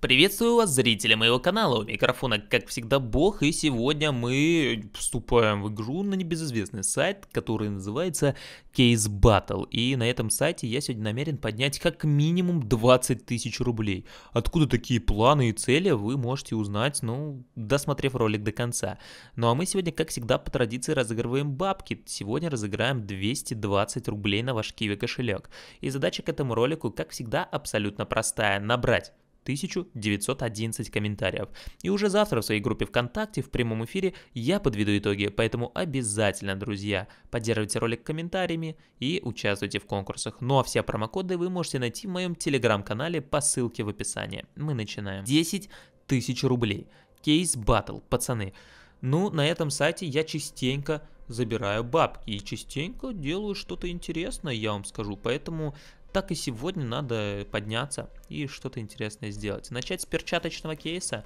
Приветствую вас, зрители моего канала, у микрофона, как всегда, Бог, и сегодня мы вступаем в игру на небезызвестный сайт, который называется Case Battle, и на этом сайте я сегодня намерен поднять как минимум 20 тысяч рублей. Откуда такие планы и цели, вы можете узнать, ну, досмотрев ролик до конца. Ну а мы сегодня, как всегда, по традиции разыгрываем бабки, сегодня разыграем 220 рублей на ваш Kiwi кошелек. И задача к этому ролику, как всегда, абсолютно простая, набрать 1911 комментариев. И уже завтра в своей группе ВКонтакте в прямом эфире я подведу итоги, поэтому обязательно, друзья, поддерживайте ролик комментариями и участвуйте в конкурсах. Ну а все промокоды вы можете найти в моем телеграм-канале по ссылке в описании. Мы начинаем. 10 тысяч рублей. Кейс Battle, пацаны. Ну, на этом сайте я частенько забираю бабки и частенько делаю что-то интересное, я вам скажу. Поэтому так и сегодня надо подняться и что-то интересное сделать. Начать с перчаточного кейса,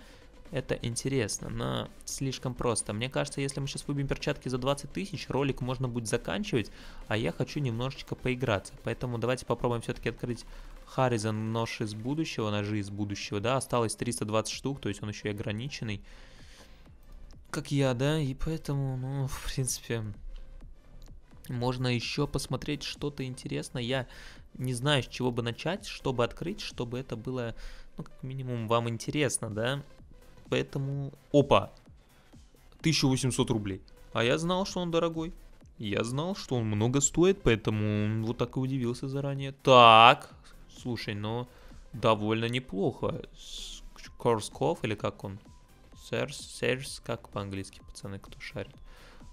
это интересно, но слишком просто. Мне кажется, если мы сейчас выбьем перчатки за 20 тысяч, ролик можно будет заканчивать, а я хочу немножечко поиграться. Поэтому давайте попробуем все-таки открыть Харизон нож из будущего, ножи из будущего, да, осталось 320 штук, то есть он еще и ограниченный. Как я, да, и поэтому, ну, в принципе, можно еще посмотреть что-то интересное. Я не знаю, с чего бы начать, чтобы открыть, чтобы это было, ну, как минимум, вам интересно, да? Поэтому, опа, 1800 рублей. А я знал, что он дорогой. Я знал, что он много стоит, поэтому вот так и удивился заранее. Так, слушай, но ну, довольно неплохо. Корсков или как он? Серс, Серс, как по-английски, пацаны, кто шарит?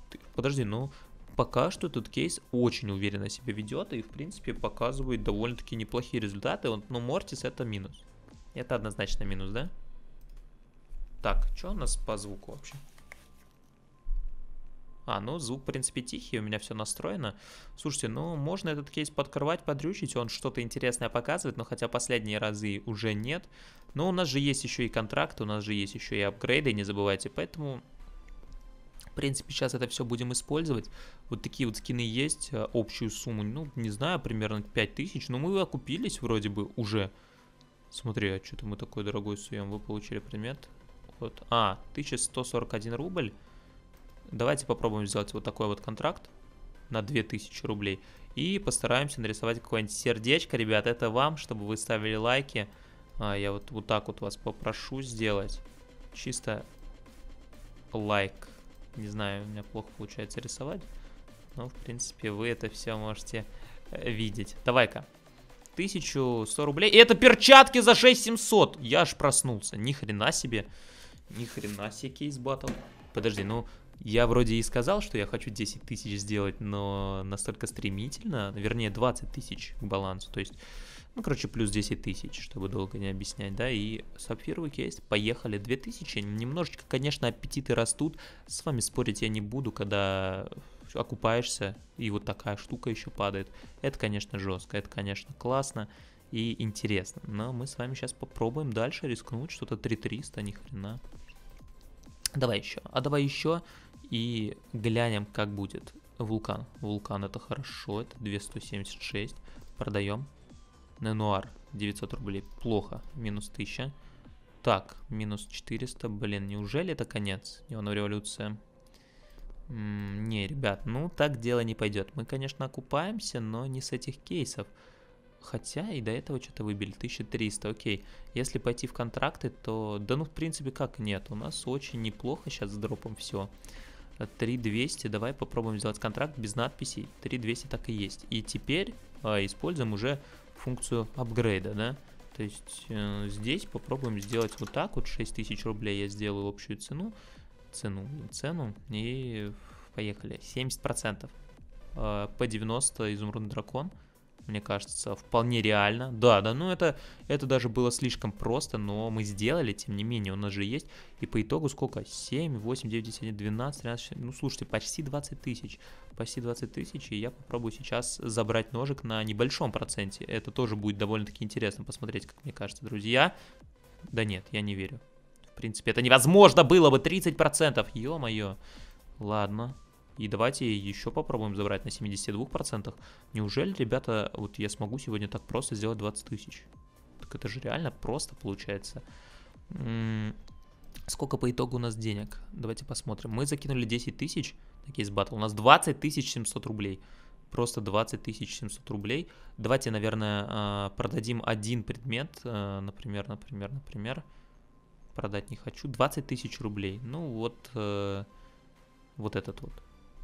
Ты, подожди, ну пока что этот кейс очень уверенно себя ведет и, в принципе, показывает довольно-таки неплохие результаты. Но ну, Мортис это минус. Это однозначно минус, да? Так, что у нас по звуку вообще? А, ну звук, в принципе, тихий, у меня все настроено. Слушайте, ну можно этот кейс подкрывать, подрючить, он что-то интересное показывает, но хотя последние разы уже нет. Но у нас же есть еще и контракт, у нас же есть еще и апгрейды, не забывайте, поэтому принципе, сейчас это все будем использовать. Вот такие вот скины есть, э, общую сумму, ну, не знаю, примерно 5000, но мы окупились вроде бы уже. Смотри, а что-то мы такой дорогой суем, вы получили предмет. Вот, а, 1141 рубль. Давайте попробуем сделать вот такой вот контракт на 2000 рублей. И постараемся нарисовать какое-нибудь сердечко, ребят, это вам, чтобы вы ставили лайки. А, я вот, вот так вот вас попрошу сделать. Чисто лайк. Не знаю, у меня плохо получается рисовать. Но, в принципе, вы это все можете э, видеть. Давай-ка. 1100 рублей. И это перчатки за 6700. Я аж проснулся. Ни хрена себе. Ни хрена себе кейс батл. Подожди, ну... Я вроде и сказал, что я хочу 10 тысяч сделать, но настолько стремительно, вернее 20 тысяч к балансу, то есть ну, короче, плюс 10 тысяч, чтобы долго не объяснять, да, и сапфировый кейс, поехали, 2000, немножечко, конечно, аппетиты растут, с вами спорить я не буду, когда окупаешься, и вот такая штука еще падает, это, конечно, жестко, это, конечно, классно и интересно, но мы с вами сейчас попробуем дальше рискнуть, что-то 3300, ни хрена. Давай еще, а давай еще, и глянем, как будет. Вулкан, вулкан это хорошо, это 276, продаем, Ненуар 900 рублей. Плохо. Минус 1000. Так, минус 400. Блин, неужели это конец? Неоновая революция. не, ребят, ну так дело не пойдет. Мы, конечно, окупаемся, но не с этих кейсов. Хотя и до этого что-то выбили. 1300, окей. Если пойти в контракты, то... Да ну, в принципе, как нет. У нас очень неплохо сейчас с дропом все. 3200, давай попробуем сделать контракт без надписей. 3200 так и есть. И теперь э, используем уже функцию апгрейда, да. То есть э, здесь попробуем сделать вот так вот, 6000 рублей я сделаю общую цену, цену, цену, и поехали, 70%. Э, P90 изумрудный дракон – мне кажется, вполне реально. Да, да, ну это, это даже было слишком просто, но мы сделали, тем не менее, у нас же есть. И по итогу сколько? 7, 8, 9, 10, 12, 13, ну слушайте, почти 20 тысяч. Почти 20 тысяч, и я попробую сейчас забрать ножик на небольшом проценте. Это тоже будет довольно-таки интересно посмотреть, как мне кажется, друзья. Да нет, я не верю. В принципе, это невозможно было бы, 30%, ё-моё. Ладно, и давайте еще попробуем забрать на 72%. Неужели, ребята, вот я смогу сегодня так просто сделать 20 тысяч? Так это же реально просто получается. Сколько по итогу у нас денег? Давайте посмотрим. Мы закинули 10 тысяч на кейс батл. У нас 20 тысяч 700 рублей. Просто 20 тысяч 700 рублей. Давайте, наверное, а, продадим один предмет. А, например, например, например. Продать не хочу. 20 тысяч рублей. Ну вот, э, вот этот вот.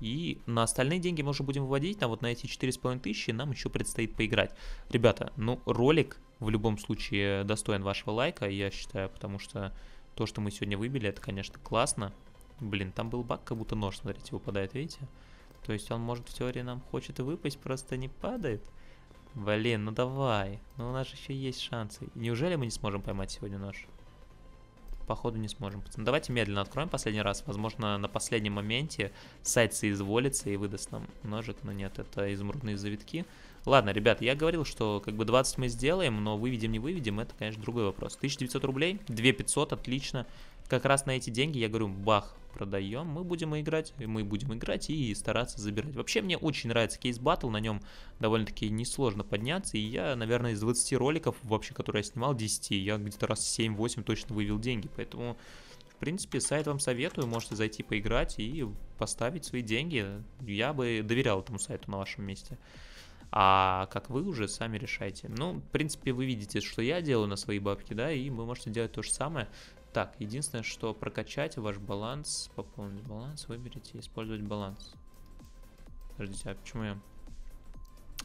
И на остальные деньги мы уже будем выводить, а вот на эти 4,5 тысячи нам еще предстоит поиграть. Ребята, ну ролик в любом случае достоин вашего лайка, я считаю, потому что то, что мы сегодня выбили, это, конечно, классно. Блин, там был баг, как будто нож, смотрите, выпадает, видите? То есть он, может, в теории нам хочет выпасть, просто не падает. Блин, ну давай, ну у нас еще есть шансы. Неужели мы не сможем поймать сегодня нож? походу не сможем. Давайте медленно откроем последний раз. Возможно, на последнем моменте сайт соизволится и выдаст нам ножик, но нет, это изумрудные завитки. Ладно, ребят, я говорил, что как бы 20 мы сделаем, но выведем, не выведем, это, конечно, другой вопрос. 1900 рублей, 2500, отлично как раз на эти деньги, я говорю, бах, продаем, мы будем играть, и мы будем играть и стараться забирать. Вообще мне очень нравится кейс батл, на нем довольно-таки несложно подняться, и я, наверное, из 20 роликов вообще, которые я снимал, 10, я где-то раз 7-8 точно вывел деньги, поэтому... В принципе, сайт вам советую, можете зайти поиграть и поставить свои деньги. Я бы доверял этому сайту на вашем месте. А как вы уже сами решайте. Ну, в принципе, вы видите, что я делаю на свои бабки, да, и вы можете делать то же самое. Так, единственное, что прокачать ваш баланс, пополнить баланс, выберите использовать баланс. Подождите, а почему я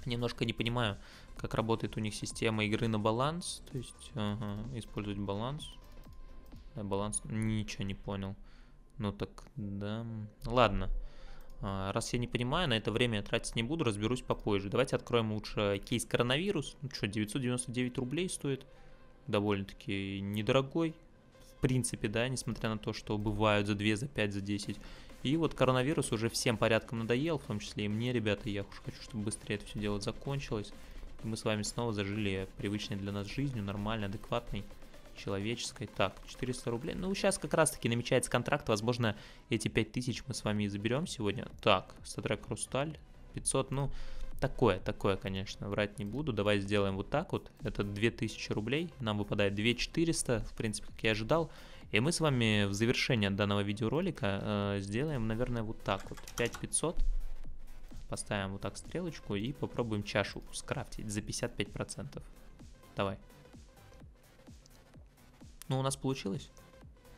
немножко не понимаю, как работает у них система игры на баланс? То есть, ага, использовать баланс. Да, баланс, ничего не понял. Ну так, да, ладно. А, раз я не понимаю, на это время я тратить не буду, разберусь попозже. Давайте откроем лучше кейс коронавирус. Ну что, 999 рублей стоит. Довольно-таки недорогой принципе, да, несмотря на то, что бывают за 2, за 5, за 10. И вот коронавирус уже всем порядком надоел, в том числе и мне, ребята, я уж хочу, чтобы быстрее это все дело закончилось. И мы с вами снова зажили привычной для нас жизнью, нормальной, адекватной, человеческой. Так, 400 рублей. Ну, сейчас как раз-таки намечается контракт, возможно, эти 5000 мы с вами и заберем сегодня. Так, статрек русталь, 500, ну, Такое, такое, конечно, врать не буду. Давай сделаем вот так вот. Это 2000 рублей. Нам выпадает 2400, в принципе, как я ожидал. И мы с вами в завершение данного видеоролика э, сделаем, наверное, вот так вот. 5500. Поставим вот так стрелочку и попробуем чашу скрафтить за 55%. Давай. Ну, у нас получилось.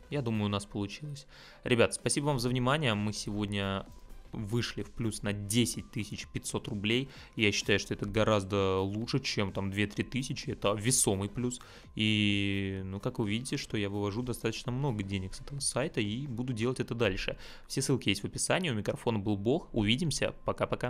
Я думаю, у нас получилось. Ребят, спасибо вам за внимание. Мы сегодня вышли в плюс на 10 500 рублей. Я считаю, что это гораздо лучше, чем там 2-3 тысячи. Это весомый плюс. И, ну, как вы видите, что я вывожу достаточно много денег с этого сайта и буду делать это дальше. Все ссылки есть в описании. У микрофона был Бог. Увидимся. Пока-пока.